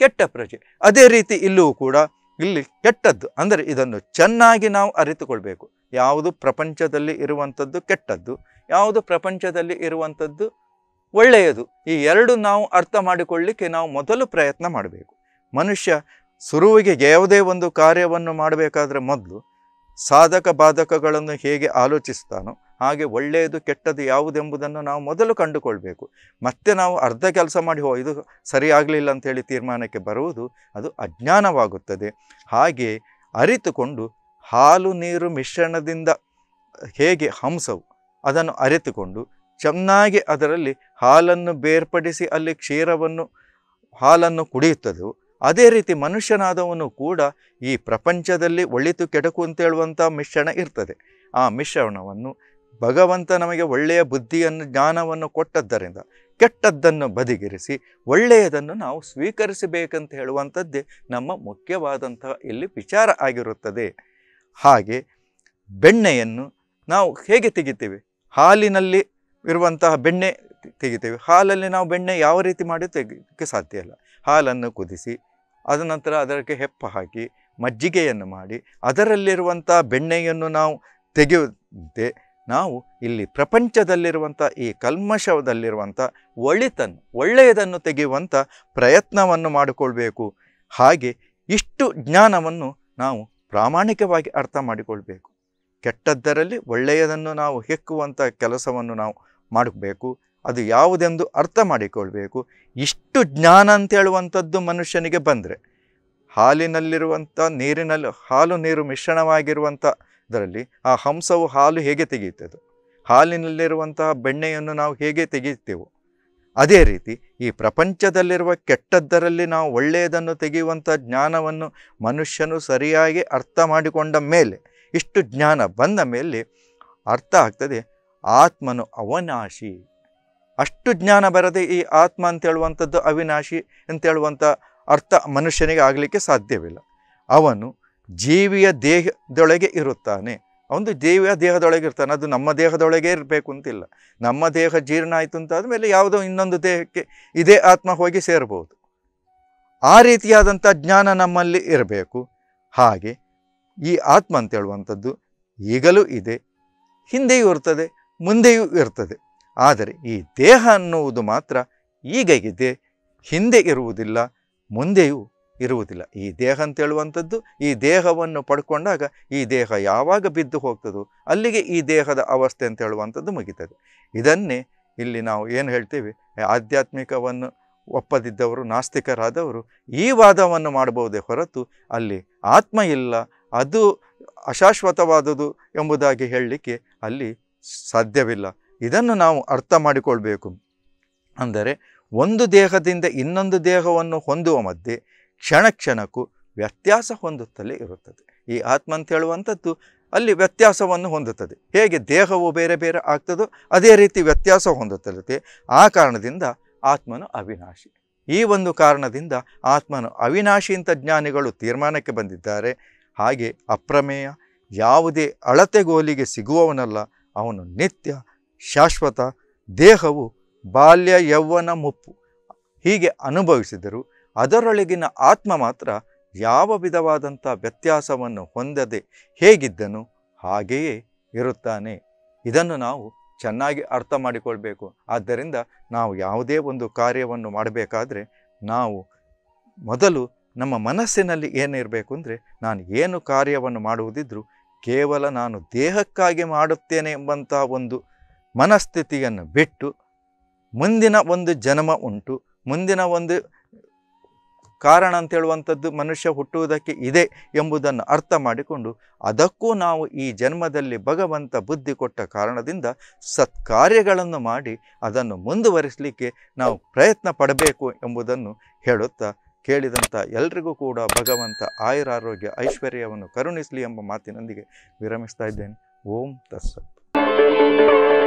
ಕೆಟ್ಟ ಪ್ರಜೆ ಅದೇ ರೀತಿ ಇಲ್ಲೂ ಕೂಡ ಇಲ್ಲಿ ಕೆಟ್ಟದ್ದು ಅಂದರೆ ಇದನ್ನು ಚೆನ್ನಾಗಿ ನಾವು ಅರಿತುಕೊಳ್ಬೇಕು ಯಾವುದು ಪ್ರಪಂಚದಲ್ಲಿ ಇರುವಂಥದ್ದು ಕೆಟ್ಟದ್ದು ಯಾವುದು ಪ್ರಪಂಚದಲ್ಲಿ ಇರುವಂಥದ್ದು ಒಳ್ಳೆಯದು ಈ ಎರಡು ನಾವು ಅರ್ಥ ಮಾಡಿಕೊಳ್ಳಿಕ್ಕೆ ನಾವು ಮೊದಲು ಪ್ರಯತ್ನ ಮಾಡಬೇಕು ಮನುಷ್ಯ ಸುರುವಿಗೆ ಯಾವುದೇ ಒಂದು ಕಾರ್ಯವನ್ನು ಮಾಡಬೇಕಾದ್ರೆ ಮೊದಲು ಸಾಧಕ ಬಾಧಕಗಳನ್ನು ಹೇಗೆ ಆಲೋಚಿಸ್ತಾನೋ ಹಾಗೆ ಒಳ್ಳೆಯದು ಕೆಟ್ಟದ್ದು ಯಾವುದೆಂಬುದನ್ನು ನಾವು ಮೊದಲು ಕಂಡುಕೊಳ್ಬೇಕು ಮತ್ತೆ ನಾವು ಅರ್ಧ ಕೆಲಸ ಮಾಡಿ ಹೋ ಇದು ಸರಿ ಆಗಲಿಲ್ಲ ಹೇಳಿ ತೀರ್ಮಾನಕ್ಕೆ ಬರುವುದು ಅದು ಅಜ್ಞಾನವಾಗುತ್ತದೆ ಹಾಗೆ ಅರಿತುಕೊಂಡು ಹಾಲು ನೀರು ಮಿಶ್ರಣದಿಂದ ಹೇಗೆ ಹಂಸವು ಅದನ್ನು ಅರೆತುಕೊಂಡು ಚೆನ್ನಾಗಿ ಅದರಲ್ಲಿ ಹಾಲನ್ನು ಬೇರ್ಪಡಿಸಿ ಅಲ್ಲಿ ಕ್ಷೀರವನ್ನು ಹಾಲನ್ನು ಕುಡಿಯುತ್ತದೆ ಅದೇ ರೀತಿ ಮನುಷ್ಯನಾದವನು ಕೂಡ ಈ ಪ್ರಪಂಚದಲ್ಲಿ ಒಳಿತು ಕೆಡಕು ಹೇಳುವಂಥ ಮಿಶ್ರಣ ಇರ್ತದೆ ಆ ಮಿಶ್ರಣವನ್ನು ಭಗವಂತ ನಮಗೆ ಒಳ್ಳೆಯ ಬುದ್ಧಿಯನ್ನು ಜ್ಞಾನವನ್ನು ಕೊಟ್ಟದ್ದರಿಂದ ಕೆಟ್ಟದ್ದನ್ನು ಬದಿಗಿರಿಸಿ ಒಳ್ಳೆಯದನ್ನು ನಾವು ಸ್ವೀಕರಿಸಬೇಕಂತ ಹೇಳುವಂಥದ್ದೇ ನಮ್ಮ ಮುಖ್ಯವಾದಂತಹ ಇಲ್ಲಿ ವಿಚಾರ ಆಗಿರುತ್ತದೆ ಹಾಗೆ ಬೆಣ್ಣೆಯನ್ನು ನಾವು ಹೇಗೆ ತೆಗಿತೇವೆ ಹಾಲಿನಲ್ಲಿ ಇರುವಂತಹ ಬೆಣ್ಣೆ ತೆಗಿತೇವೆ ಹಾಲಲ್ಲಿ ನಾವು ಬೆಣ್ಣೆ ಯಾವ ರೀತಿ ಮಾಡಿ ತೆಗಿಯೋಕ್ಕೆ ಸಾಧ್ಯ ಇಲ್ಲ ಹಾಲನ್ನು ಕುದಿಸಿ ಅದ ನಂತರ ಅದಕ್ಕೆ ಹೆಪ್ಪ ಹಾಕಿ ಮಜ್ಜಿಗೆಯನ್ನು ಮಾಡಿ ಅದರಲ್ಲಿರುವಂಥ ಬೆಣ್ಣೆಯನ್ನು ನಾವು ತೆಗೆಯುವಂತೆ ನಾವು ಇಲ್ಲಿ ಪ್ರಪಂಚದಲ್ಲಿರುವಂಥ ಈ ಕಲ್ಮಶದಲ್ಲಿರುವಂಥ ಒಳಿತನ್ನು ಒಳ್ಳೆಯದನ್ನು ತೆಗೆಯುವಂಥ ಪ್ರಯತ್ನವನ್ನು ಮಾಡಿಕೊಳ್ಬೇಕು ಹಾಗೆ ಇಷ್ಟು ಜ್ಞಾನವನ್ನು ನಾವು ಪ್ರಾಮಾಣಿಕವಾಗಿ ಅರ್ಥ ಮಾಡಿಕೊಳ್ಬೇಕು ಕೆಟ್ಟದ್ದರಲ್ಲಿ ಒಳ್ಳೆಯದನ್ನು ನಾವು ಹೆಕ್ಕುವಂಥ ಕೆಲಸವನ್ನು ನಾವು ಮಾಡಬೇಕು ಅದು ಯಾವುದೆಂದು ಅರ್ಥ ಮಾಡಿಕೊಳ್ಬೇಕು ಇಷ್ಟು ಜ್ಞಾನ ಅಂತೇಳುವಂಥದ್ದು ಮನುಷ್ಯನಿಗೆ ಬಂದರೆ ಹಾಲಿನಲ್ಲಿರುವಂಥ ನೀರಿನಲ್ಲಿ ಹಾಲು ನೀರು ಮಿಶ್ರಣವಾಗಿರುವಂಥದರಲ್ಲಿ ಆ ಹಂಸವು ಹಾಲು ಹೇಗೆ ತೆಗೆಯುತ್ತದೆ ಹಾಲಿನಲ್ಲಿರುವಂತಹ ಬೆಣ್ಣೆಯನ್ನು ನಾವು ಹೇಗೆ ತೆಗೆಯುತ್ತೇವೋ ಅದೇ ರೀತಿ ಈ ಪ್ರಪಂಚದಲ್ಲಿರುವ ಕೆಟ್ಟದ್ದರಲ್ಲಿ ನಾವು ಒಳ್ಳೆಯದನ್ನು ತೆಗೆಯುವಂಥ ಜ್ಞಾನವನ್ನು ಮನುಷ್ಯನು ಸರಿಯಾಗಿ ಅರ್ಥ ಮಾಡಿಕೊಂಡ ಮೇಲೆ ಇಷ್ಟು ಜ್ಞಾನ ಬಂದ ಮೇಲೆ ಅರ್ಥ ಆಗ್ತದೆ ಆತ್ಮನು ಅವನಾಶಿ ಅಷ್ಟು ಜ್ಞಾನ ಬರದೆ ಈ ಆತ್ಮ ಅಂತೇಳುವಂಥದ್ದು ಅವಿನಾಶಿ ಅಂತೇಳುವಂಥ ಅರ್ಥ ಮನುಷ್ಯನಿಗೆ ಆಗಲಿಕ್ಕೆ ಸಾಧ್ಯವಿಲ್ಲ ಅವನು ಜೀವಿಯ ದೇಹದೊಳಗೆ ಇರುತ್ತಾನೆ ಅವನು ದೇವಿಯ ದೇಹದೊಳಗೆ ಇರ್ತಾನೆ ಅದು ನಮ್ಮ ದೇಹದೊಳಗೆ ಇರಬೇಕು ಅಂತಿಲ್ಲ ನಮ್ಮ ದೇಹ ಜೀರ್ಣ ಆಯಿತು ಅಂತ ಆದಮೇಲೆ ಯಾವುದೋ ಇನ್ನೊಂದು ದೇಹಕ್ಕೆ ಇದೇ ಆತ್ಮ ಹೋಗಿ ಸೇರಬಹುದು ಆ ರೀತಿಯಾದಂಥ ಜ್ಞಾನ ನಮ್ಮಲ್ಲಿ ಇರಬೇಕು ಹಾಗೆ ಈ ಆತ್ಮ ಅಂತೇಳುವಂಥದ್ದು ಈಗಲೂ ಇದೆ ಹಿಂದೆಯೂ ಇರ್ತದೆ ಮುಂದೆಯೂ ಇರ್ತದೆ ಆದರೆ ಈ ದೇಹ ಅನ್ನುವುದು ಮಾತ್ರ ಈಗ ಇದೆ ಹಿಂದೆ ಇರುವುದಿಲ್ಲ ಮುಂದೆಯೂ ಇರುವುದಿಲ್ಲ ಈ ದೇಹ ಅಂತೇಳುವಂಥದ್ದು ಈ ದೇಹವನ್ನು ಪಡ್ಕೊಂಡಾಗ ಈ ದೇಹ ಯಾವಾಗ ಬಿದ್ದು ಹೋಗ್ತದೋ ಅಲ್ಲಿಗೆ ಈ ದೇಹದ ಅವಸ್ಥೆ ಅಂತ ಹೇಳುವಂಥದ್ದು ಮುಗಿತದೆ ಇದನ್ನೇ ಇಲ್ಲಿ ನಾವು ಏನು ಹೇಳ್ತೀವಿ ಆಧ್ಯಾತ್ಮಿಕವನ್ನು ಒಪ್ಪದಿದ್ದವರು ನಾಸ್ತಿಕರಾದವರು ಈ ವಾದವನ್ನು ಮಾಡಬಹುದೇ ಹೊರತು ಅಲ್ಲಿ ಆತ್ಮ ಇಲ್ಲ ಅದು ಅಶಾಶ್ವತವಾದುದು ಎಂಬುದಾಗಿ ಹೇಳಲಿಕ್ಕೆ ಅಲ್ಲಿ ಸಾಧ್ಯವಿಲ್ಲ ಇದನ್ನು ನಾವು ಅರ್ಥ ಮಾಡಿಕೊಳ್ಬೇಕು ಅಂದರೆ ಒಂದು ದೇಹದಿಂದ ಇನ್ನೊಂದು ದೇಹವನ್ನು ಹೊಂದುವ ಮಧ್ಯೆ ಕ್ಷಣ ಕ್ಷಣಕ್ಕೂ ವ್ಯತ್ಯಾಸ ಹೊಂದುತ್ತಲೇ ಇರುತ್ತದೆ ಈ ಆತ್ಮ ಅಂತ ಹೇಳುವಂಥದ್ದು ಅಲ್ಲಿ ವ್ಯತ್ಯಾಸವನ್ನು ಹೊಂದುತ್ತದೆ ಹೇಗೆ ದೇಹವು ಬೇರೆ ಬೇರೆ ಆಗ್ತದೋ ಅದೇ ರೀತಿ ವ್ಯತ್ಯಾಸ ಹೊಂದುತ್ತದೆ ಆ ಕಾರಣದಿಂದ ಆತ್ಮನು ಅವಿನಾಶಿ ಈ ಒಂದು ಕಾರಣದಿಂದ ಆತ್ಮನು ಅವಿನಾಶಿ ಅಂತ ಜ್ಞಾನಿಗಳು ತೀರ್ಮಾನಕ್ಕೆ ಬಂದಿದ್ದಾರೆ ಹಾಗೆ ಅಪ್ರಮೇಯ ಯಾವುದೇ ಅಳತೆಗೋಲಿಗೆ ಸಿಗುವವನಲ್ಲ ಅವನು ನಿತ್ಯ ಶಾಶ್ವತ ದೇಹವು ಬಾಲ್ಯ ಯೌವನ ಮುಪ್ಪು ಹೀಗೆ ಅನುಭವಿಸಿದರು ಅದರೊಳಗಿನ ಆತ್ಮ ಮಾತ್ರ ಯಾವ ವಿಧವಾದಂಥ ವ್ಯತ್ಯಾಸವನ್ನು ಹೊಂದದೆ ಹೇಗಿದ್ದನು ಹಾಗೆಯೇ ಇರುತ್ತಾನೆ ಇದನ್ನು ನಾವು ಚೆನ್ನಾಗಿ ಅರ್ಥ ಮಾಡಿಕೊಳ್ಬೇಕು ಆದ್ದರಿಂದ ನಾವು ಯಾವುದೇ ಒಂದು ಕಾರ್ಯವನ್ನು ಮಾಡಬೇಕಾದ್ರೆ ನಾವು ಮೊದಲು ನಮ್ಮ ಮನಸ್ಸಿನಲ್ಲಿ ಏನಿರಬೇಕು ಅಂದರೆ ನಾನು ಏನು ಕಾರ್ಯವನ್ನು ಮಾಡುವುದಿದ್ದರೂ ಕೇವಲ ನಾನು ದೇಹಕ್ಕಾಗಿ ಮಾಡುತ್ತೇನೆ ಎಂಬಂಥ ಒಂದು ಮನಸ್ಥಿತಿಯನ್ನು ಬಿಟ್ಟು ಮುಂದಿನ ಒಂದು ಜನ್ಮ ಉಂಟು ಮುಂದಿನ ಒಂದು ಕಾರಣ ಅಂತ ಹೇಳುವಂಥದ್ದು ಮನುಷ್ಯ ಹುಟ್ಟುವುದಕ್ಕೆ ಇದೆ ಎಂಬುದನ್ನು ಅರ್ಥ ಮಾಡಿಕೊಂಡು ಅದಕ್ಕೂ ನಾವು ಈ ಜನ್ಮದಲ್ಲಿ ಭಗವಂತ ಬುದ್ಧಿ ಕೊಟ್ಟ ಕಾರಣದಿಂದ ಸತ್ಕಾರ್ಯಗಳನ್ನು ಮಾಡಿ ಅದನ್ನು ಮುಂದುವರಿಸಲಿಕ್ಕೆ ನಾವು ಪ್ರಯತ್ನ ಪಡಬೇಕು ಎಂಬುದನ್ನು ಹೇಳುತ್ತಾ ಕೇಳಿದಂಥ ಎಲ್ರಿಗೂ ಕೂಡ ಭಗವಂತ ಆಯುರಾರೋಗ್ಯ ಐಶ್ವರ್ಯವನ್ನು ಕರುಣಿಸಲಿ ಎಂಬ ಮಾತಿನೊಂದಿಗೆ ವಿರಮಿಸ್ತಾ ಇದ್ದೇನೆ ಓಂ ತತ್ಸತ್